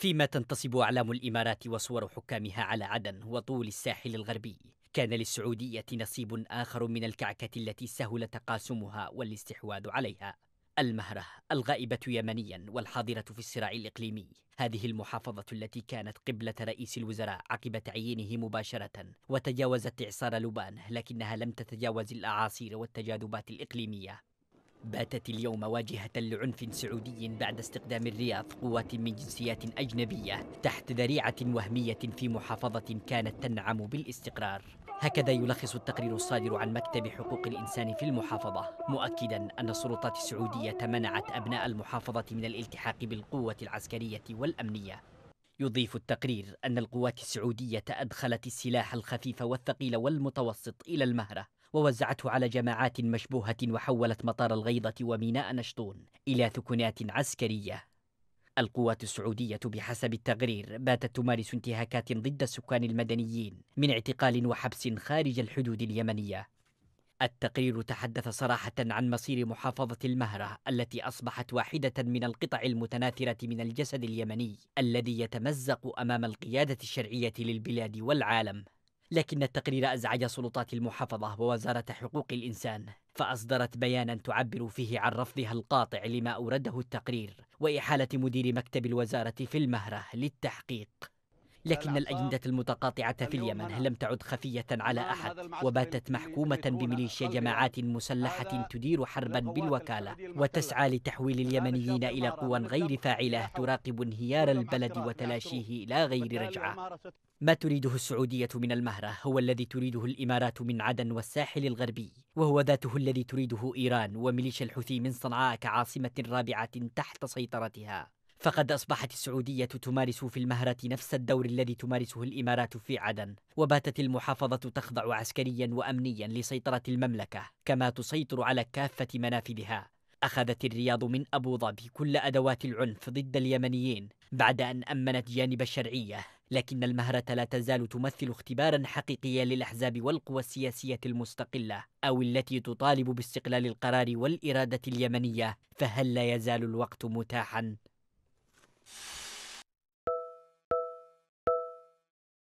فيما تنتصب أعلام الإمارات وصور حكامها على عدن وطول الساحل الغربي كان للسعودية نصيب آخر من الكعكة التي سهل تقاسمها والاستحواذ عليها المهرة الغائبة يمنيا والحاضرة في الصراع الإقليمي هذه المحافظة التي كانت قبلة رئيس الوزراء عقب تعيينه مباشرة وتجاوزت إعصار لبان لكنها لم تتجاوز الأعاصير والتجاذبات الإقليمية باتت اليوم واجهة لعنف سعودي بعد استقدام الرياض قوات من جنسيات أجنبية تحت ذريعة وهمية في محافظة كانت تنعم بالاستقرار هكذا يلخص التقرير الصادر عن مكتب حقوق الإنسان في المحافظة مؤكدا أن السلطات السعودية منعت أبناء المحافظة من الالتحاق بالقوة العسكرية والأمنية يضيف التقرير أن القوات السعودية أدخلت السلاح الخفيف والثقيل والمتوسط إلى المهرة ووزعته على جماعات مشبوهة وحولت مطار الغيضة وميناء نشطون إلى ثكنات عسكرية القوات السعودية بحسب التقرير باتت تمارس انتهاكات ضد السكان المدنيين من اعتقال وحبس خارج الحدود اليمنية التقرير تحدث صراحة عن مصير محافظة المهرة التي أصبحت واحدة من القطع المتناثرة من الجسد اليمني الذي يتمزق أمام القيادة الشرعية للبلاد والعالم لكن التقرير أزعج سلطات المحافظة ووزارة حقوق الإنسان فأصدرت بيانا تعبر فيه عن رفضها القاطع لما أورده التقرير وإحالة مدير مكتب الوزارة في المهرة للتحقيق لكن الأجندة المتقاطعة في اليمن لم تعد خفية على أحد وباتت محكومة بميليشيا جماعات مسلحة تدير حربا بالوكالة وتسعى لتحويل اليمنيين إلى قوى غير فاعلة تراقب انهيار البلد وتلاشيه إلى غير رجعة ما تريده السعودية من المهرة هو الذي تريده الإمارات من عدن والساحل الغربي وهو ذاته الذي تريده إيران وميليشيا الحوثي من صنعاء كعاصمة رابعة تحت سيطرتها فقد أصبحت السعودية تمارس في المهرة نفس الدور الذي تمارسه الإمارات في عدن وباتت المحافظة تخضع عسكريا وأمنيا لسيطرة المملكة كما تسيطر على كافة منافذها أخذت الرياض من أبو ظبي كل أدوات العنف ضد اليمنيين بعد أن أمنت جانب الشرعية لكن المهرة لا تزال تمثل اختبارا حقيقيا للأحزاب والقوى السياسية المستقلة أو التي تطالب باستقلال القرار والإرادة اليمنية فهل لا يزال الوقت متاحا؟